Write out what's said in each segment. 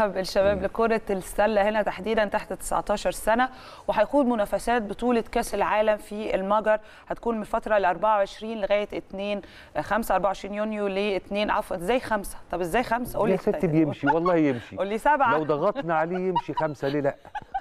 منتخب الشباب لكرة السلة هنا تحديدا تحت 19 سنة وهيخوض منافسات بطولة كأس العالم في المجر هتكون من فترة ل 24 لغاية 2 5 24 يونيو ل 2 عفوا ازاي 5 طب ازاي 5 قول لي يا ست بيمشي والله يمشي قول لي 7 لو ضغطنا عليه يمشي 5 ليه لا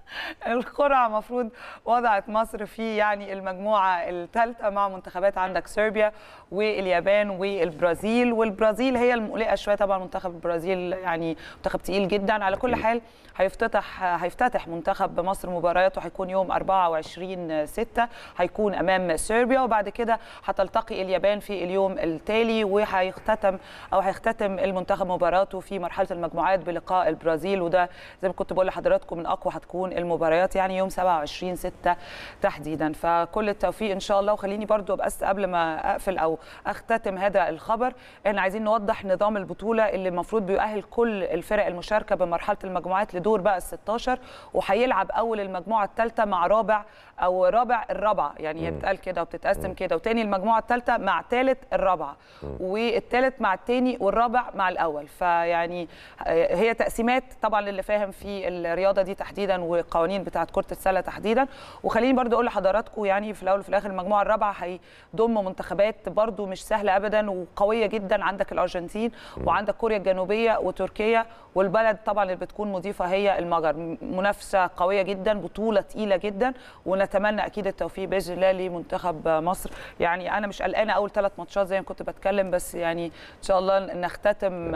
القرعه المفروض وضعت مصر في يعني المجموعه الثالثه مع منتخبات عندك صربيا واليابان والبرازيل والبرازيل هي المقلقه شويه طبعا منتخب البرازيل يعني منتخب تقيل جدا على كل حال هيفتتح هيفتتح منتخب مصر مبارياته هيكون يوم 24 6 هيكون امام صربيا وبعد كده هتلتقي اليابان في اليوم التالي وهيختتم او هيختتم المنتخب مباراته في مرحله المجموعات بلقاء البرازيل وده زي ما كنت بقول لحضراتكم من اقوى هتكون المباريات يعني يوم 27 6 تحديدا فكل التوفيق ان شاء الله وخليني برضو ابقى قبل ما اقفل او اختتم هذا الخبر احنا عايزين نوضح نظام البطوله اللي المفروض بيؤهل كل الفرق المشاركه بمرحله المجموعات لدور بقى ال 16 وهيلعب اول المجموعه الثالثه مع رابع او رابع الرابعه يعني هي بتتقال كده وبتتقسم كده وتاني المجموعه الثالثه مع ثالث الرابعه والثالث مع الثاني والرابع مع الاول فيعني هي تقسيمات طبعا للي فاهم في الرياضه دي تحديدا و القوانين بتاعه كره السله تحديدا وخليني برضو اقول لحضراتكم يعني في الاول وفي الاخر المجموعه الرابعه هيضم منتخبات برضو مش سهله ابدا وقويه جدا عندك الارجنتين وعندك كوريا الجنوبيه وتركيا والبلد طبعا اللي بتكون مضيفه هي المجر منافسه قويه جدا بطوله ثقيله جدا ونتمنى اكيد التوفيق باذن الله لمنتخب مصر يعني انا مش قلقانه اول ثلاث ماتشات زي ما كنت بتكلم بس يعني ان شاء الله نختتم